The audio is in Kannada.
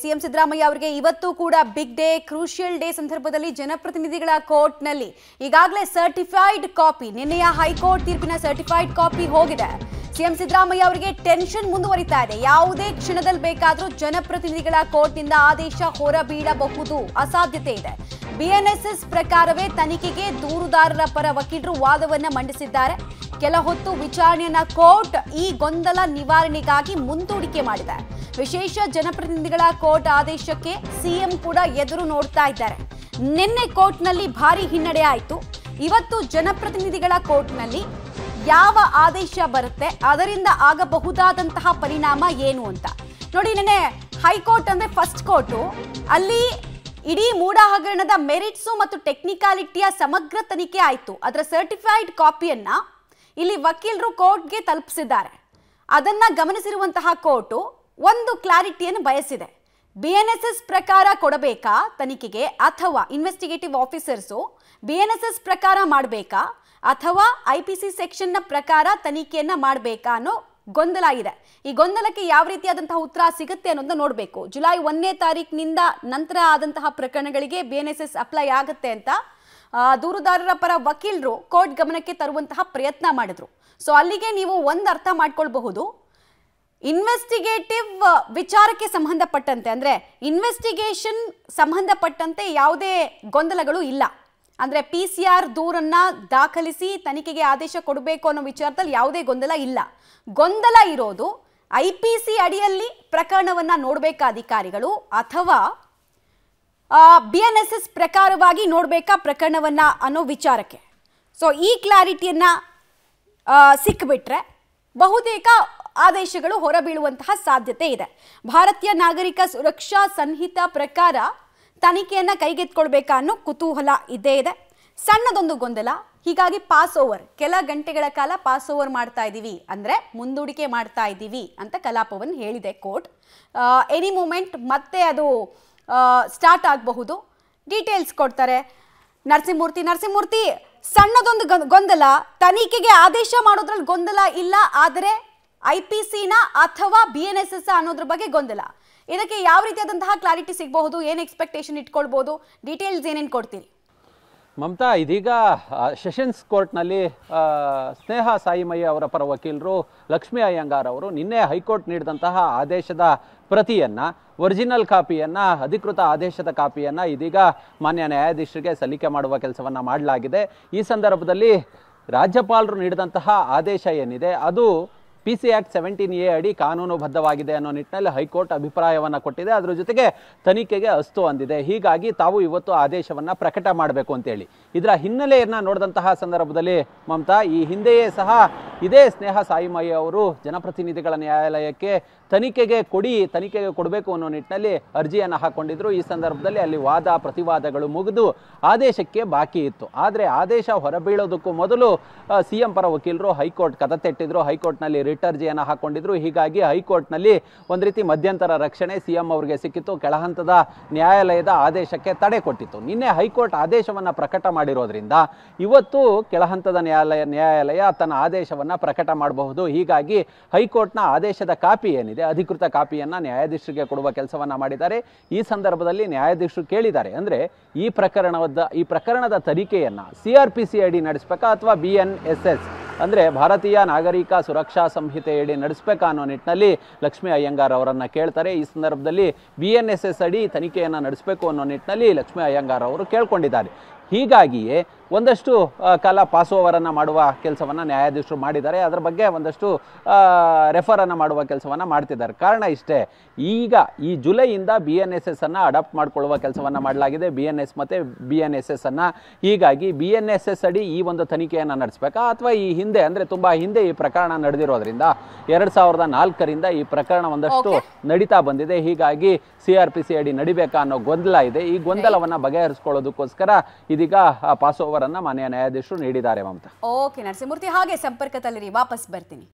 ಸಿಎಂ ಸಿದ್ದರಾಮಯ್ಯ ಅವರಿಗೆ ಇವತ್ತು ಕೂಡ ಬಿಗ್ ಡೇ ಕ್ರೂಷಿಯಲ್ ಡೇ ಸಂದರ್ಭದಲ್ಲಿ ಜನಪ್ರತಿನಿಧಿಗಳ ಕೋರ್ಟ್ನಲ್ಲಿ ಈಗಾಗಲೇ ಸರ್ಟಿಫೈಡ್ ಕಾಪಿ ನಿನ್ನೆಯ ಹೈಕೋರ್ಟ್ ತೀರ್ಪಿನ ಸರ್ಟಿಫೈಡ್ ಕಾಪಿ ಹೋಗಿದೆ ಸಿಎಂ ಸಿದ್ದರಾಮಯ್ಯ ಅವರಿಗೆ ಟೆನ್ಷನ್ ಮುಂದುವರಿತಾ ಇದೆ ಯಾವುದೇ ಕ್ಷಣದಲ್ಲಿ ಬೇಕಾದರೂ ಜನಪ್ರತಿನಿಧಿಗಳ ಕೋರ್ಟ್ನಿಂದ ಆದೇಶ ಹೊರಬೀಳಬಹುದು ಅಸಾಧ್ಯತೆ ಇದೆ ಬಿಎನ್ಎಸ್ಎಸ್ ಪ್ರಕಾರವೇ ತನಿಖೆಗೆ ದೂರುದಾರರ ಪರ ವಕೀಲರು ವಾದವನ್ನು ಮಂಡಿಸಿದ್ದಾರೆ ಕೆಲ ಹೊತ್ತು ವಿಚಾರಣೆಯನ್ನ ಕೋರ್ಟ್ ಈ ಗೊಂದಲ ನಿವಾರಣೆಗಾಗಿ ಮುಂದೂಡಿಕೆ ಮಾಡಿದೆ ವಿಶೇಷ ಜನಪ್ರತಿನಿಧಿಗಳ ಕೋರ್ಟ್ ಆದೇಶಕ್ಕೆ ಸಿಎಂ ಕೂಡ ಎದುರು ನೋಡ್ತಾ ಇದ್ದಾರೆ ನಿನ್ನೆ ಕೋರ್ಟ್ನಲ್ಲಿ ಭಾರಿ ಹಿನ್ನಡೆ ಆಯಿತು ಇವತ್ತು ಜನಪ್ರತಿನಿಧಿಗಳ ಕೋರ್ಟ್ನಲ್ಲಿ ಯಾವ ಆದೇಶ ಬರುತ್ತೆ ಅದರಿಂದ ಆಗಬಹುದಾದಂತಹ ಪರಿಣಾಮ ಏನು ಅಂತ ನೋಡಿ ನಿನ್ನೆ ಹೈಕೋರ್ಟ್ ಅಂದರೆ ಫಸ್ಟ್ ಕೋರ್ಟು ಅಲ್ಲಿ ಇಡೀ ಮೂಡ ಹಗರಣದ ಮೆರಿಟ್ಸು ಮತ್ತು ಟೆಕ್ನಿಕಾಲಿಟಿಯ ಸಮಗ್ರ ತನಿಖೆ ಆಯಿತು ಅದರ ಸರ್ಟಿಫೈಡ್ ಕಾಪಿಯನ್ನು ಇಲ್ಲಿ ವಕೀಲರು ಕೋರ್ಟ್ಗೆ ತಲುಪಿಸಿದ್ದಾರೆ ಅದನ್ನು ಗಮನಿಸಿರುವಂತಹ ಕೋರ್ಟು ಒಂದು ಕ್ಲಾರಿಟಿಯನ್ನು ಬಯಸಿದೆ ಬಿ ಎನ್ ಎಸ್ ಎಸ್ ಪ್ರಕಾರ ಕೊಡಬೇಕಾ ತನಿಖೆಗೆ ಅಥವಾ investigative officers B N S S ಪ್ರಕಾರ ಮಾಡಬೇಕಾ ಅಥವಾ ಐ ಪಿ ಸಿ ಸೆಕ್ಷನ್ನ ಪ್ರಕಾರ ತನಿಖೆಯನ್ನು ಮಾಡಬೇಕಾ ಅನ್ನೋ ಗೊಂದಲ ಇದೆ ಈ ಗೊಂದಲಕ್ಕೆ ಯಾವ ರೀತಿಯಾದಂತಹ ಉತ್ತರ ಸಿಗುತ್ತೆ ಅನ್ನೋದನ್ನ ನೋಡಬೇಕು ಜುಲೈ ಒಂದನೇ ತಾರೀಕಿನಿಂದ ನಂತರ ಆದಂತಹ ಪ್ರಕರಣಗಳಿಗೆ B N S S apply ಆಗುತ್ತೆ ಅಂತ ದೂರುದಾರರ ಪರ ವಕೀಲರು ಕೋರ್ಟ್ ಗಮನಕ್ಕೆ ತರುವಂತಹ ಪ್ರಯತ್ನ ಮಾಡಿದ್ರು ಸೊ ಅಲ್ಲಿಗೆ ನೀವು ಒಂದು ಅರ್ಥ ಮಾಡ್ಕೊಳ್ಬಹುದು ಇನ್ವೆಸ್ಟಿಗೇಟಿವ್ uh, ವಿಚಾರಕ್ಕೆ ಸಂಬಂಧಪಟ್ಟಂತೆ ಅಂದರೆ ಇನ್ವೆಸ್ಟಿಗೇಷನ್ ಸಂಬಂಧಪಟ್ಟಂತೆ ಯಾವುದೇ ಗೊಂದಲಗಳು ಇಲ್ಲ ಅಂದರೆ ಪಿ ಸಿ ಆರ್ ದೂರನ್ನು ದಾಖಲಿಸಿ ತನಿಖೆಗೆ ಆದೇಶ ಕೊಡಬೇಕು ಅನ್ನೋ ವಿಚಾರದಲ್ಲಿ ಯಾವುದೇ ಗೊಂದಲ ಇಲ್ಲ ಗೊಂದಲ ಇರೋದು ಐ ಪಿ ಸಿ ಅಡಿಯಲ್ಲಿ ಪ್ರಕರಣವನ್ನು ನೋಡಬೇಕಾ ಅಧಿಕಾರಿಗಳು ಅಥವಾ ಬಿ ಎನ್ ಎಸ್ ಎಸ್ ಪ್ರಕಾರವಾಗಿ ನೋಡಬೇಕಾ ಪ್ರಕರಣವನ್ನು ಅನ್ನೋ ವಿಚಾರಕ್ಕೆ ಸೊ ಈ ಕ್ಲಾರಿಟಿಯನ್ನು ಸಿಕ್ಬಿಟ್ರೆ ಬಹುತೇಕ ಆದೇಶಗಳು ಹೊರಬೀಳುವಂತಹ ಸಾಧ್ಯತೆ ಇದೆ ಭಾರತೀಯ ನಾಗರಿಕ ಸುರಕ್ಷಾ ಸಂಹಿತ ಪ್ರಕಾರ ತನಿಖೆಯನ್ನು ಕೈಗೆತ್ಕೊಳ್ಬೇಕಾ ಅನ್ನೋ ಕುತೂಹಲ ಇದ್ದೇ ಇದೆ ಸಣ್ಣದೊಂದು ಗೊಂದಲ ಹೀಗಾಗಿ ಪಾಸ್ ಓವರ್ ಕೆಲ ಗಂಟೆಗಳ ಕಾಲ ಪಾಸ್ ಓವರ್ ಮಾಡ್ತಾ ಇದ್ದೀವಿ ಅಂದರೆ ಮುಂದೂಡಿಕೆ ಮಾಡ್ತಾ ಇದ್ದೀವಿ ಅಂತ ಕಲಾಪವನ್ನು ಹೇಳಿದೆ ಕೋರ್ಟ್ ಎನಿ ಮೂಮೆಂಟ್ ಮತ್ತೆ ಅದು ಸ್ಟಾರ್ಟ್ ಆಗಬಹುದು ಡೀಟೇಲ್ಸ್ ಕೊಡ್ತಾರೆ ನರಸಿಂಹಮೂರ್ತಿ ನರಸಿಂಹಮೂರ್ತಿ ಸಣ್ಣದೊಂದು ಗೊಂದಲ ತನಿಖೆಗೆ ಆದೇಶ ಮಾಡೋದ್ರಲ್ಲಿ ಗೊಂದಲ ಇಲ್ಲ ಆದರೆ ಐ ಪಿ ಸಿನ ಅಥವಾ ಬಿ ಎನ್ ಎಸ್ ಎಸ್ ಅನ್ನೋದ್ರ ಬಗ್ಗೆ ಗೊಂದಲ ಇದಕ್ಕೆ ಯಾವ ರೀತಿಯಾದಂತಹ ಕ್ಲಾರಿಟಿ ಸಿಗಬಹುದು ಏನು ಎಕ್ಸ್ಪೆಕ್ಟೇಷನ್ ಇಟ್ಕೊಳ್ಬಹುದು ಡೀಟೇಲ್ಸ್ ಏನೇನು ಕೊಡ್ತೀರಿ ಮಮತಾ ಇದೀಗ ಸೆಷನ್ಸ್ ಕೋರ್ಟ್ನಲ್ಲಿ ಸ್ನೇಹ ಸಾಯಿಮಯ್ಯ ಅವರ ಪರ ವಕೀಲರು ಲಕ್ಷ್ಮೀ ಅಯ್ಯಂಗಾರ್ ಅವರು ನಿನ್ನೆ ಹೈಕೋರ್ಟ್ ನೀಡಿದಂತಹ ಆದೇಶದ ಪ್ರತಿಯನ್ನು ಒರಿಜಿನಲ್ ಕಾಪಿಯನ್ನು ಅಧಿಕೃತ ಆದೇಶದ ಕಾಪಿಯನ್ನು ಇದೀಗ ಮಾನ್ಯ ನ್ಯಾಯಾಧೀಶರಿಗೆ ಸಲ್ಲಿಕೆ ಮಾಡುವ ಕೆಲಸವನ್ನು ಮಾಡಲಾಗಿದೆ ಈ ಸಂದರ್ಭದಲ್ಲಿ ರಾಜ್ಯಪಾಲರು ನೀಡಿದಂತಹ ಆದೇಶ ಏನಿದೆ ಅದು P C act seventeen A ಅಡಿ ಕಾನೂನುಬದ್ಧವಾಗಿದೆ ಅನ್ನೋ ನಿಟ್ಟಿನಲ್ಲಿ ಹೈಕೋರ್ಟ್ ಅಭಿಪ್ರಾಯವನ್ನು ಕೊಟ್ಟಿದೆ ಅದರ ಜೊತೆಗೆ ತನಿಖೆಗೆ ಅಸ್ತು ಅಂದಿದೆ ಹೀಗಾಗಿ ತಾವು ಇವತ್ತು ಆದೇಶವನ್ನು ಪ್ರಕಟ ಮಾಡಬೇಕು ಅಂತೇಳಿ ಇದರ ಹಿನ್ನೆಲೆಯನ್ನು ನೋಡಿದಂತಹ ಸಂದರ್ಭದಲ್ಲಿ ಮಮತಾ ಈ ಹಿಂದೆಯೇ ಸಹ ಇದೇ ಸ್ನೇಹ ಸಾಯಿಮಯ್ಯ ಅವರು ಜನಪ್ರತಿನಿಧಿಗಳ ನ್ಯಾಯಾಲಯಕ್ಕೆ ತನಿಖೆಗೆ ಕೊಡಿ ತನಿಖೆಗೆ ಕೊಡಬೇಕು ಅನ್ನೋ ನಿಟ್ಟಿನಲ್ಲಿ ಅರ್ಜಿಯನ್ನು ಹಾಕ್ಕೊಂಡಿದ್ರು ಈ ಸಂದರ್ಭದಲ್ಲಿ ಅಲ್ಲಿ ವಾದ ಪ್ರತಿವಾದಗಳು ಮುಗಿದು ಆದೇಶಕ್ಕೆ ಬಾಕಿ ಇತ್ತು ಆದರೆ ಆದೇಶ ಹೊರಬೀಳೋದಕ್ಕೂ ಮೊದಲು ಸಿ ಎಂ ಪರ ವಕೀಲರು ಹೈಕೋರ್ಟ್ ತೆಟ್ಟಿದ್ರು ಹೈಕೋರ್ಟ್ನಲ್ಲಿ ರಿಟ್ ಅರ್ಜಿಯನ್ನು ಹಾಕ್ಕೊಂಡಿದ್ರು ಹೀಗಾಗಿ ಹೈಕೋರ್ಟ್ನಲ್ಲಿ ಒಂದು ರೀತಿ ಮಧ್ಯಂತರ ರಕ್ಷಣೆ ಸಿ ಎಂ ಅವರಿಗೆ ಸಿಕ್ಕಿತ್ತು ಕೆಳಹಂತದ ನ್ಯಾಯಾಲಯದ ಆದೇಶಕ್ಕೆ ತಡೆ ಕೊಟ್ಟಿತ್ತು ನಿನ್ನೆ ಹೈಕೋರ್ಟ್ ಆದೇಶವನ್ನು ಪ್ರಕಟ ಮಾಡಿರೋದ್ರಿಂದ ಇವತ್ತು ಕೆಳಹಂತದ ನ್ಯಾಯಾಲಯ ನ್ಯಾಯಾಲಯ ತನ್ನ ಆದೇಶವನ್ನು ಪ್ರಕಟ ಮಾಡಬಹುದು ಹೀಗಾಗಿ ಹೈಕೋರ್ಟ್ನ ಆದೇಶದ ಕಾಪಿ ಏನಿದೆ ಅಧಿಕೃತ ಕಾಪಿಯನ್ನು ನ್ಯಾಯಾಧೀಶರಿಗೆ ಕೊಡುವ ಕೆಲಸವನ್ನು ಮಾಡಿದ್ದಾರೆ ಈ ಸಂದರ್ಭದಲ್ಲಿ ನ್ಯಾಯಾಧೀಶರು ಕೇಳಿದ್ದಾರೆ ಅಂದರೆ ಈ ಪ್ರಕರಣದ ಈ ಪ್ರಕರಣದ ತನಿಖೆಯನ್ನು ಸಿ ಆರ್ ಪಿ ಸಿ ಅಡಿ ನಡೆಸಬೇಕಾ ಅಥವಾ ಬಿ ಎನ್ ಎಸ್ ಎಸ್ ಅಂದರೆ ಭಾರತೀಯ ನಾಗರಿಕ ಸುರಕ್ಷಾ ಸಂಹಿತೆಯಡಿ ನಡೆಸಬೇಕಾ ಅನ್ನೋ ನಿಟ್ಟಿನಲ್ಲಿ ಲಕ್ಷ್ಮೀ ಅಯ್ಯಂಗಾರ್ ಅವರನ್ನು ಕೇಳ್ತಾರೆ ಈ ಸಂದರ್ಭದಲ್ಲಿ ಬಿ ಎನ್ ಎಸ್ ಎಸ್ ಅಡಿ ತನಿಖೆಯನ್ನು ನಡೆಸಬೇಕು ಅನ್ನೋ ನಿಟ್ಟಿನಲ್ಲಿ ಲಕ್ಷ್ಮೀ ಅಯ್ಯಂಗಾರ್ ಅವರು ಕೇಳ್ಕೊಂಡಿದ್ದಾರೆ ಹೀಗಾಗಿಯೇ ಒಂದಷ್ಟು ಕಾಲ ಪಾಸ್ ಮಾಡುವ ಕೆಲಸವನ್ನು ನ್ಯಾಯಾಧೀಶರು ಮಾಡಿದ್ದಾರೆ ಅದರ ಬಗ್ಗೆ ಒಂದಷ್ಟು ರೆಫರನ್ನು ಮಾಡುವ ಕೆಲಸವನ್ನು ಮಾಡ್ತಿದ್ದಾರೆ ಕಾರಣ ಇಷ್ಟೇ ಈಗ ಈ ಜುಲೈಯಿಂದ ಬಿ ಎನ್ ಎಸ್ ಎಸ್ ಅನ್ನು ಅಡಾಪ್ಟ್ ಮಾಡಿಕೊಳ್ಳುವ ಕೆಲಸವನ್ನು ಮಾಡಲಾಗಿದೆ ಬಿ ಎನ್ ಎಸ್ ಮತ್ತು ಬಿ ಎನ್ ಎಸ್ ಎಸ್ ಅನ್ನು ಹೀಗಾಗಿ ಬಿ ಎನ್ ಎಸ್ ಎಸ್ ಅಡಿ ಈ ಒಂದು ತನಿಖೆಯನ್ನು ನಡೆಸಬೇಕಾ ಅಥವಾ ಈ ಹಿಂದೆ ಅಂದರೆ ತುಂಬ ಹಿಂದೆ ಈ ಪ್ರಕರಣ ನಡೆದಿರೋದ್ರಿಂದ ಎರಡು ಸಾವಿರದ ನಾಲ್ಕರಿಂದ ಈ ಪ್ರಕರಣ ಒಂದಷ್ಟು ನಡೀತಾ ಬಂದಿದೆ ಹೀಗಾಗಿ ಸಿ ಆರ್ ಪಿ ಸಿ ಅಡಿ ನಡಿಬೇಕಾ ಅನ್ನೋ ಗೊಂದಲ ಇದೆ ಈ ಗೊಂದಲವನ್ನು ಬಗೆಹರಿಸ್ಕೊಳ್ಳೋದಕ್ಕೋಸ್ಕರ ಇದೀಗ ಪಾಸ್ ಓವರ್ ಅನ್ನ ಮಾನ್ಯ ನ್ಯಾಯಾಧೀಶರು ನೀಡಿದ್ದಾರೆ ಮಮತಾ ಓಕೆ ನರಸಿಂಹಮೂರ್ತಿ ಹಾಗೆ ಸಂಪರ್ಕದಲ್ಲಿರಿ ವಾಪಸ್ ಬರ್ತೀನಿ